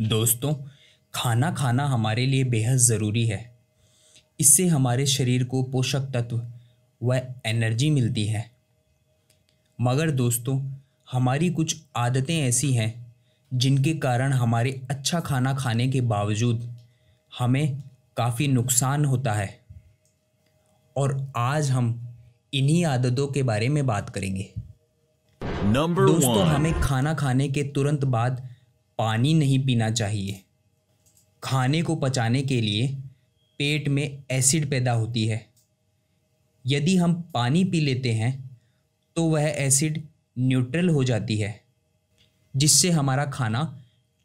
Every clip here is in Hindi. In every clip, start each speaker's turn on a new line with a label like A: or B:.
A: दोस्तों खाना खाना हमारे लिए बेहद ज़रूरी है इससे हमारे शरीर को पोषक तत्व व एनर्जी मिलती है मगर दोस्तों हमारी कुछ आदतें ऐसी हैं जिनके कारण हमारे अच्छा खाना खाने के बावजूद हमें काफ़ी नुकसान होता है और आज हम इन्हीं आदतों के बारे में बात करेंगे दोस्तों one. हमें खाना खाने के तुरंत बाद पानी नहीं पीना चाहिए खाने को पचाने के लिए पेट में एसिड पैदा होती है यदि हम पानी पी लेते हैं तो वह एसिड न्यूट्रल हो जाती है जिससे हमारा खाना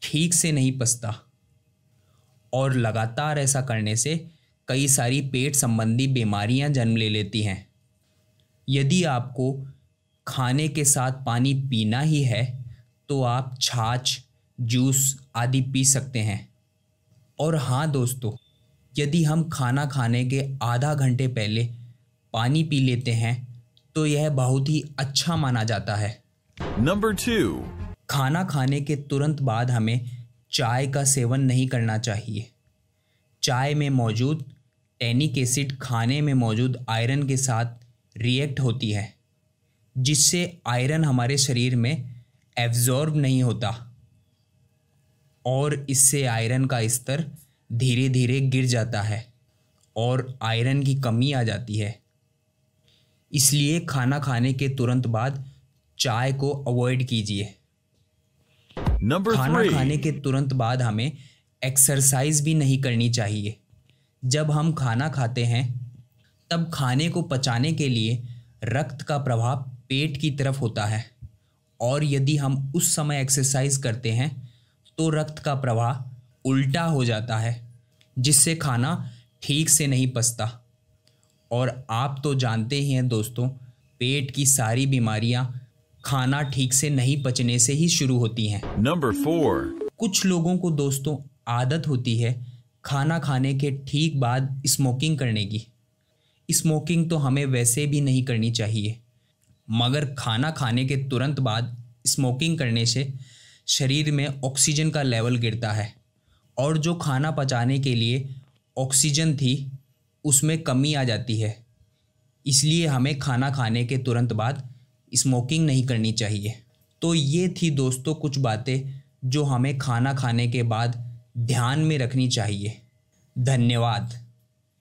A: ठीक से नहीं पचता और लगातार ऐसा करने से कई सारी पेट संबंधी बीमारियां जन्म ले लेती हैं यदि आपको खाने के साथ पानी पीना ही है तो आप छाछ जूस आदि पी सकते हैं और हाँ दोस्तों यदि हम खाना खाने के आधा घंटे पहले पानी पी लेते हैं तो यह बहुत ही अच्छा माना जाता है नंबर टू खाना खाने के तुरंत बाद हमें चाय का सेवन नहीं करना चाहिए चाय में मौजूद टैनिक एसिड खाने में मौजूद आयरन के साथ रिएक्ट होती है जिससे आयरन हमारे शरीर में एब्जॉर्ब नहीं होता और इससे आयरन का स्तर धीरे धीरे गिर जाता है और आयरन की कमी आ जाती है इसलिए खाना खाने के तुरंत बाद चाय को अवॉइड कीजिए नंबर खाना खाने के तुरंत बाद हमें एक्सरसाइज भी नहीं करनी चाहिए जब हम खाना खाते हैं तब खाने को पचाने के लिए रक्त का प्रभाव पेट की तरफ होता है और यदि हम उस समय एक्सरसाइज करते हैं तो रक्त का प्रवाह उल्टा हो जाता है जिससे खाना ठीक से नहीं पचता और आप तो जानते ही हैं दोस्तों पेट की सारी बीमारियां खाना ठीक से नहीं पचने से ही शुरू होती हैं नंबर फोर कुछ लोगों को दोस्तों आदत होती है खाना खाने के ठीक बाद स्मोकिंग करने की स्मोकिंग तो हमें वैसे भी नहीं करनी चाहिए मगर खाना खाने के तुरंत बाद स्मोकिंग करने से शरीर में ऑक्सीजन का लेवल गिरता है और जो खाना पचाने के लिए ऑक्सीजन थी उसमें कमी आ जाती है इसलिए हमें खाना खाने के तुरंत बाद स्मोकिंग नहीं करनी चाहिए तो ये थी दोस्तों कुछ बातें जो हमें खाना खाने के बाद ध्यान में रखनी चाहिए धन्यवाद